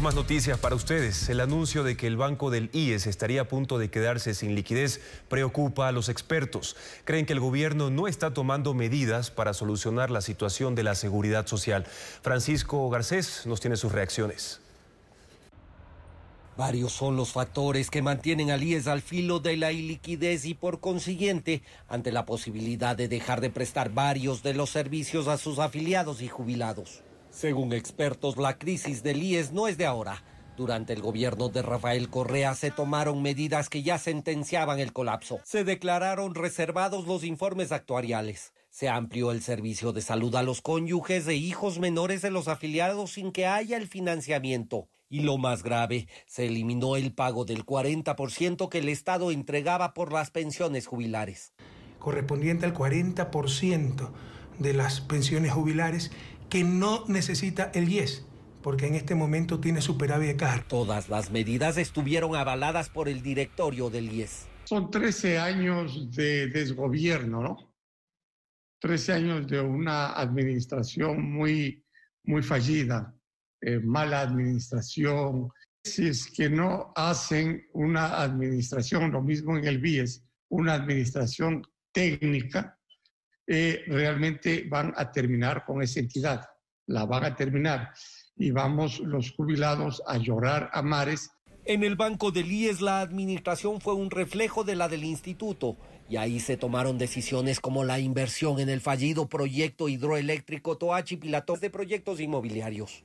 Más noticias para ustedes. El anuncio de que el banco del IES estaría a punto de quedarse sin liquidez preocupa a los expertos. Creen que el gobierno no está tomando medidas para solucionar la situación de la seguridad social. Francisco Garcés nos tiene sus reacciones. Varios son los factores que mantienen al IES al filo de la iliquidez y por consiguiente ante la posibilidad de dejar de prestar varios de los servicios a sus afiliados y jubilados. Según expertos, la crisis del IES no es de ahora. Durante el gobierno de Rafael Correa se tomaron medidas que ya sentenciaban el colapso. Se declararon reservados los informes actuariales. Se amplió el servicio de salud a los cónyuges e hijos menores de los afiliados sin que haya el financiamiento. Y lo más grave, se eliminó el pago del 40% que el Estado entregaba por las pensiones jubilares. Correspondiente al 40% de las pensiones jubilares que no necesita el IES porque en este momento tiene superávit de caja. Todas las medidas estuvieron avaladas por el directorio del IES. Son 13 años de desgobierno, ¿no? 13 años de una administración muy, muy fallida, eh, mala administración. Si es que no hacen una administración, lo mismo en el BIES, una administración técnica, eh, realmente van a terminar con esa entidad, la van a terminar y vamos los jubilados a llorar a mares. En el banco del IES la administración fue un reflejo de la del instituto y ahí se tomaron decisiones como la inversión en el fallido proyecto hidroeléctrico Toachi Pilatón de proyectos inmobiliarios.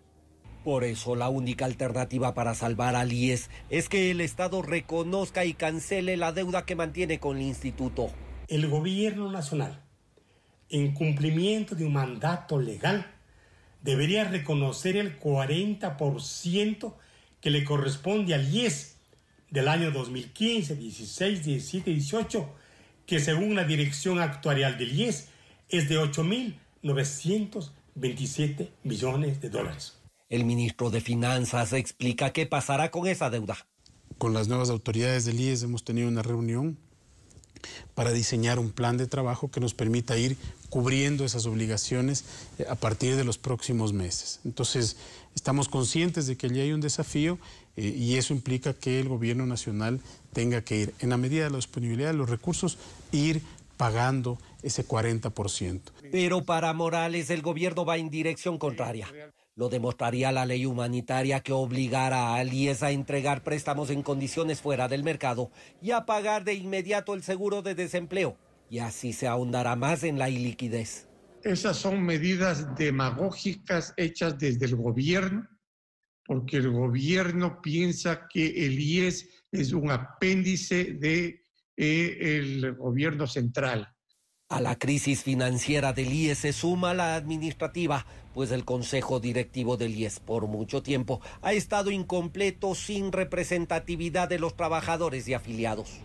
Por eso la única alternativa para salvar al IES es que el Estado reconozca y cancele la deuda que mantiene con el instituto. El gobierno nacional en cumplimiento de un mandato legal, debería reconocer el 40% que le corresponde al IES del año 2015, 16, 17 18, que según la dirección actuarial del IES es de 8.927 millones de dólares. El ministro de Finanzas explica qué pasará con esa deuda. Con las nuevas autoridades del IES hemos tenido una reunión para diseñar un plan de trabajo que nos permita ir cubriendo esas obligaciones eh, a partir de los próximos meses. Entonces, estamos conscientes de que allí hay un desafío eh, y eso implica que el gobierno nacional tenga que ir, en la medida de la disponibilidad de los recursos, ir pagando ese 40%. Pero para Morales el gobierno va en dirección contraria. Lo demostraría la ley humanitaria que obligara a Alies a entregar préstamos en condiciones fuera del mercado y a pagar de inmediato el seguro de desempleo. Y así se ahondará más en la iliquidez. Esas son medidas demagógicas hechas desde el gobierno, porque el gobierno piensa que el IES es un apéndice del de, eh, el gobierno central. A la crisis financiera del IES se suma la administrativa, pues el Consejo Directivo del IES e por mucho tiempo ha estado incompleto sin representatividad de los trabajadores y afiliados.